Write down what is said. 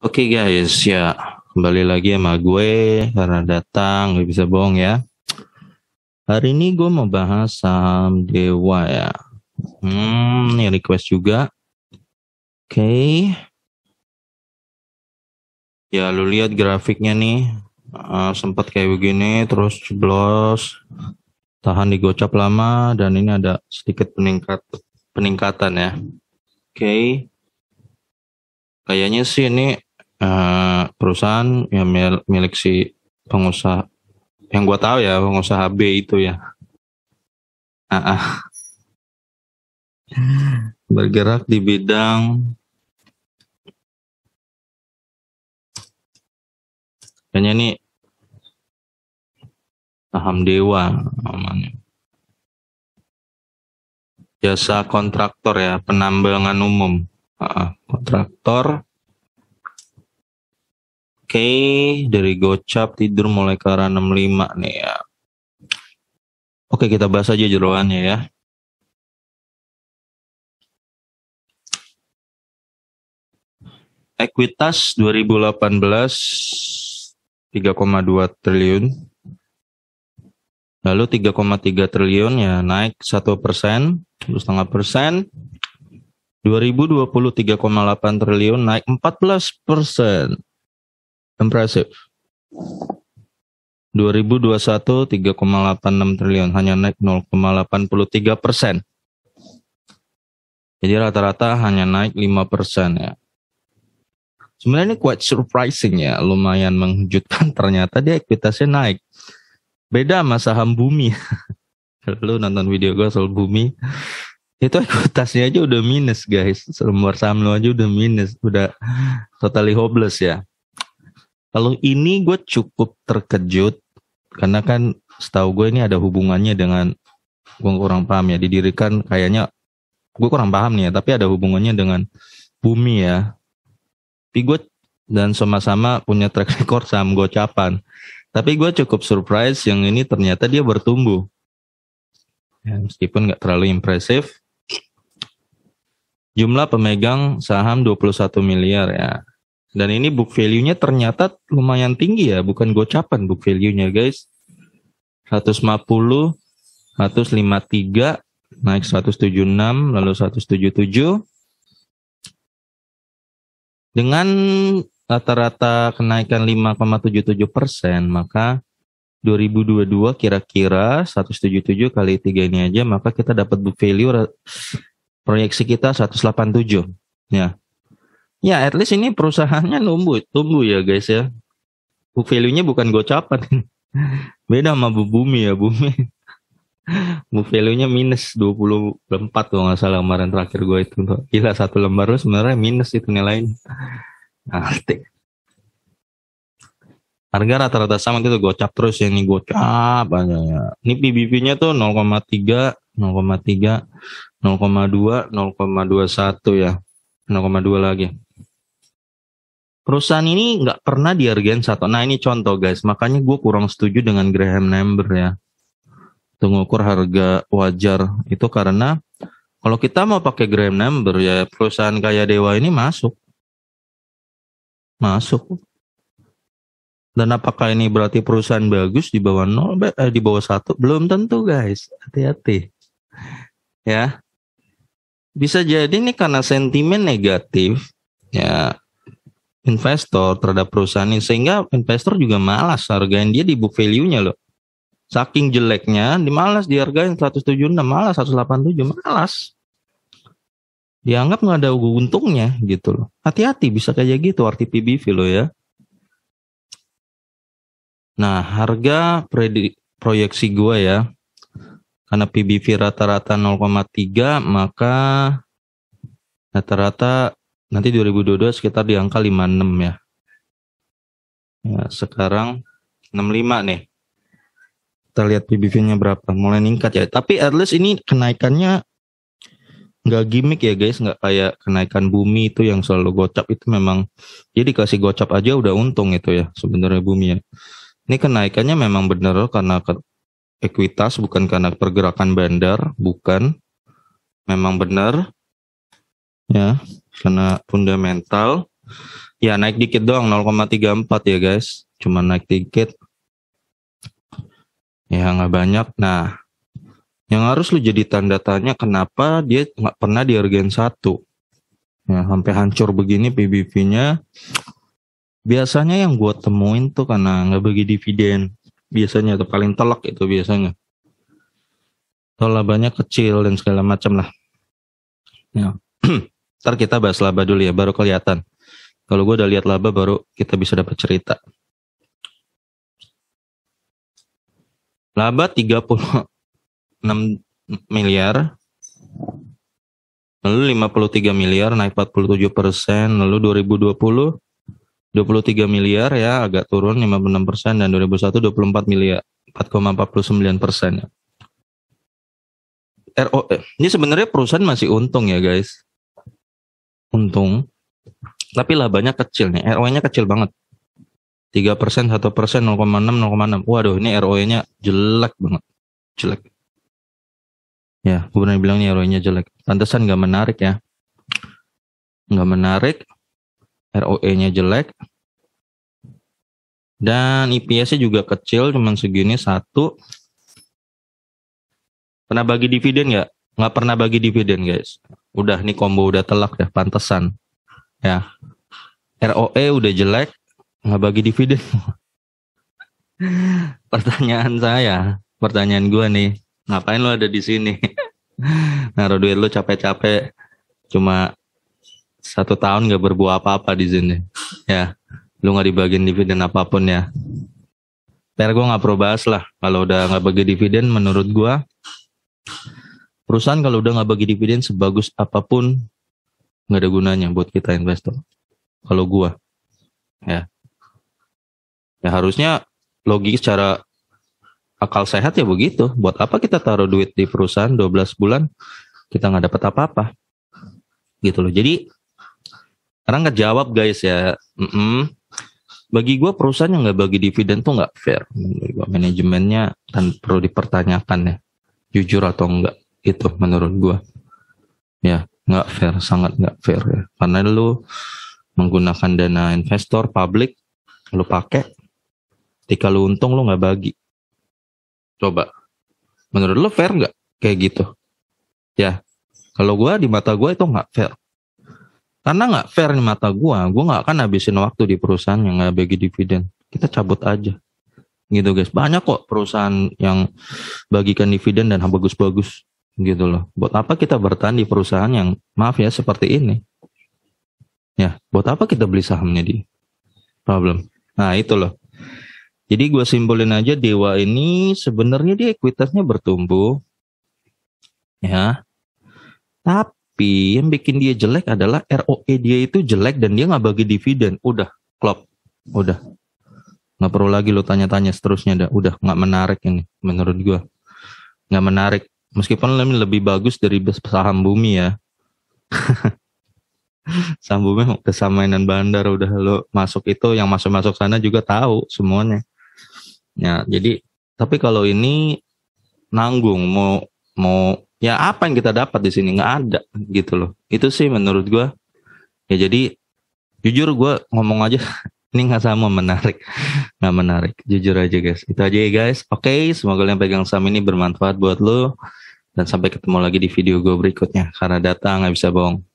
Oke okay guys, ya kembali lagi sama gue karena datang gak bisa bohong ya. Hari ini gue mau bahas saham dewa ya. Hmm, ini request juga. Oke. Okay. Ya lu lihat grafiknya nih, uh, ah, sempat kayak begini, terus jeblos, tahan digocap lama, dan ini ada sedikit peningkat peningkatan ya. Oke. Okay. Kayaknya sih ini uh, perusahaan yang mil milik si pengusaha yang gue tahu ya pengusaha B itu ya uh -uh. bergerak di bidang kayaknya ini saham dewa namanya jasa kontraktor ya penambangan umum uh, kontraktor okay, dari gocap tidur mulai ke arah 65 nih ya. Oke, okay, kita bahas aja jeroannya ya. Ekuitas 2018 3,2 triliun. Lalu 3,3 triliun ya naik 1 persen, setengah persen. 2020 3,8 triliun naik 14 persen. Impressive. 2021 3,86 triliun hanya naik 0,83 persen. Jadi rata-rata hanya naik 5 persen ya. Sebenarnya ini quite surprising ya, lumayan mengejutkan ternyata dia ekuitasnya naik. Beda sama saham bumi. Lu nonton video gue soal bumi, itu ekuitasnya aja udah minus guys. Selembar saham lu aja udah minus, udah totally hopeless ya. Kalau ini gue cukup terkejut karena kan setahu gue ini ada hubungannya dengan gue kurang paham ya didirikan kayaknya gue kurang paham nih ya tapi ada hubungannya dengan bumi ya. Tapi gue dan sama-sama punya track record saham gocapan. Tapi gue cukup surprise yang ini ternyata dia bertumbuh. Ya, meskipun gak terlalu impresif. Jumlah pemegang saham 21 miliar ya. Dan ini book value-nya ternyata lumayan tinggi ya, bukan gocapan book value-nya guys. 150, 153, naik 176, lalu 177. Dengan rata-rata kenaikan 5,77 persen, maka 2022 kira-kira 177 kali 3 ini aja, maka kita dapat book value proyeksi kita 187. Ya, Ya, at least ini perusahaannya tumbuh, tumbuh ya guys ya. Book value-nya bukan gocapan. Beda sama bu bumi ya, bumi. book value-nya minus 24 kalau nggak salah kemarin terakhir gue itu. Gila, satu lembar lu sebenarnya minus itu nilai. Artik. Harga rata-rata sama itu gocap terus ya ini gocap aja. Ya. Ini PBB-nya tuh 0,3, 0,3, 0,2, 0,21 ya. nol koma dua lagi perusahaan ini nggak pernah dihargain satu. Nah ini contoh guys, makanya gue kurang setuju dengan Graham Number ya. Tunggu harga wajar itu karena kalau kita mau pakai Graham Number ya perusahaan kayak dewa ini masuk. Masuk. Dan apakah ini berarti perusahaan bagus di bawah 0 eh, di bawah 1? Belum tentu guys. Hati-hati. Ya. Bisa jadi ini karena sentimen negatif ya investor terhadap perusahaan ini sehingga investor juga malas hargain dia di book value-nya loh. Saking jeleknya, dimalas dihargain 176, malas 187, malas. Dianggap nggak ada untungnya gitu loh. Hati-hati bisa kayak gitu arti PBV loh ya. Nah, harga predi, proyeksi gue ya, karena PBV rata-rata 0,3, maka rata-rata Nanti 2022 sekitar di angka 56 ya. ya sekarang 65 nih. Kita lihat PBV-nya berapa. Mulai meningkat ya. Tapi at least ini kenaikannya nggak gimmick ya guys. Nggak kayak kenaikan bumi itu yang selalu gocap. Itu memang jadi kasih gocap aja udah untung itu ya sebenarnya bumi ya. Ini kenaikannya memang bener karena ekuitas bukan karena pergerakan bandar. Bukan. Memang bener Ya, karena fundamental. Ya naik dikit doang 0,34 ya guys. Cuma naik dikit. Ya nggak banyak. Nah yang harus lu jadi tanda tanya kenapa dia nggak pernah di argen 1. Ya, sampai hancur begini PBV-nya. Biasanya yang gue temuin tuh karena nggak bagi dividen. Biasanya atau paling telak itu biasanya. Atau labanya kecil dan segala macam lah. Ya. Ntar kita bahas laba dulu ya, baru kelihatan. Kalau gue udah lihat laba, baru kita bisa dapat cerita. Laba 36 miliar, lalu 53 miliar, naik 47 persen, lalu 2020 23 miliar ya agak turun 56 persen dan 2001 24 miliar 4,49 persen. ya e, ini sebenarnya perusahaan masih untung ya guys untung tapi labanya kecil nih ROE-nya kecil banget 3 persen 1 0,6 0,6 waduh ini ROE-nya jelek banget jelek ya pernah bilang nih ROE-nya jelek pantesan nggak menarik ya gak menarik ROE-nya jelek dan IPS-nya juga kecil cuman segini satu pernah bagi dividen nggak nggak pernah bagi dividen guys udah nih combo udah telak dah ya, pantesan ya ROE udah jelek nggak bagi dividen pertanyaan saya pertanyaan gue nih ngapain lo ada di sini naruh duit lo capek-capek cuma satu tahun nggak berbuah apa-apa di sini ya lu nggak dibagiin dividen apapun ya PR gue nggak perlu bahas lah kalau udah nggak bagi dividen menurut gue perusahaan kalau udah nggak bagi dividen sebagus apapun nggak ada gunanya buat kita investor. Kalau gua, ya, ya harusnya logik secara akal sehat ya begitu. Buat apa kita taruh duit di perusahaan 12 bulan kita nggak dapat apa-apa, gitu loh. Jadi karena nggak jawab guys ya. Mm -mm. Bagi gue perusahaan yang nggak bagi dividen tuh nggak fair. Manajemennya kan perlu dipertanyakan ya, jujur atau enggak itu menurut gue ya nggak fair sangat nggak fair ya karena lu menggunakan dana investor publik lu pakai ketika lu untung lu nggak bagi coba menurut lu fair nggak kayak gitu ya kalau gue di mata gue itu nggak fair karena nggak fair di mata gue gue nggak akan habisin waktu di perusahaan yang nggak bagi dividen kita cabut aja gitu guys banyak kok perusahaan yang bagikan dividen dan bagus-bagus gitu loh. Buat apa kita bertahan di perusahaan yang maaf ya seperti ini? Ya, buat apa kita beli sahamnya di problem? Nah itu loh. Jadi gue simpulin aja dewa ini sebenarnya dia ekuitasnya bertumbuh, ya. Tapi yang bikin dia jelek adalah ROE dia itu jelek dan dia nggak bagi dividen. Udah, klop, udah. Nggak perlu lagi lo tanya-tanya seterusnya, udah nggak menarik ini menurut gue. Nggak menarik Meskipun lebih bagus dari saham bumi ya. saham bumi kesamainan bandar udah lo masuk itu yang masuk-masuk sana juga tahu semuanya. Ya, jadi tapi kalau ini nanggung mau mau ya apa yang kita dapat di sini nggak ada gitu loh. Itu sih menurut gua. Ya jadi jujur gue ngomong aja ini nggak sama menarik, nggak menarik. Jujur aja guys. Itu aja ya guys. Oke, okay, semoga yang pegang saham ini bermanfaat buat lo. Dan sampai ketemu lagi di video gue berikutnya. Karena datang, nggak bisa bohong.